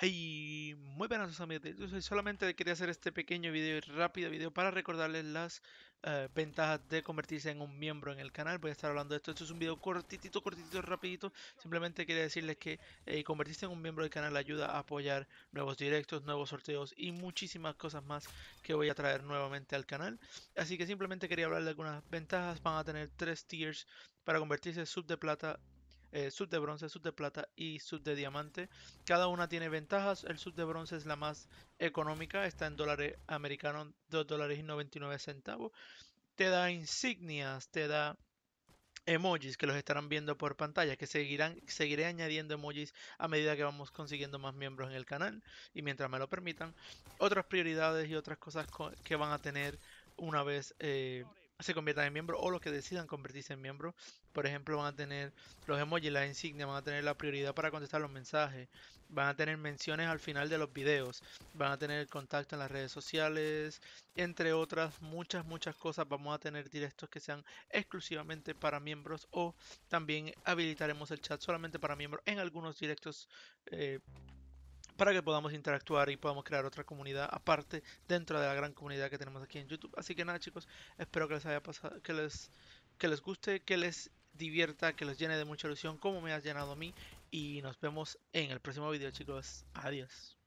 Hey, muy buenas amigos, solamente quería hacer este pequeño video y rápido video para recordarles las eh, ventajas de convertirse en un miembro en el canal. Voy a estar hablando de esto, esto es un video cortitito, cortitito, rapidito. Simplemente quería decirles que eh, convertirse en un miembro del canal ayuda a apoyar nuevos directos, nuevos sorteos y muchísimas cosas más que voy a traer nuevamente al canal. Así que simplemente quería hablar de algunas ventajas. Van a tener tres tiers para convertirse en sub de plata, eh, sub de bronce, sub de plata y sub de diamante. Cada una tiene ventajas. El sub de bronce es la más económica, está en dólares americanos, 2 dólares y 99 centavos. Te da insignias, te da emojis que los estarán viendo por pantalla, que seguirán, seguiré añadiendo emojis a medida que vamos consiguiendo más miembros en el canal y mientras me lo permitan. Otras prioridades y otras cosas que van a tener una vez eh, se conviertan en miembro o los que decidan convertirse en miembro. Por ejemplo, van a tener los emojis, la insignia van a tener la prioridad para contestar los mensajes, van a tener menciones al final de los videos, van a tener contacto en las redes sociales, entre otras muchas, muchas cosas. Vamos a tener directos que sean exclusivamente para miembros o también habilitaremos el chat solamente para miembros en algunos directos. Eh, para que podamos interactuar y podamos crear otra comunidad aparte dentro de la gran comunidad que tenemos aquí en YouTube. Así que nada chicos, espero que les haya pasado, que les, que les guste, que les divierta, que les llene de mucha ilusión como me has llenado a mí y nos vemos en el próximo video chicos. Adiós.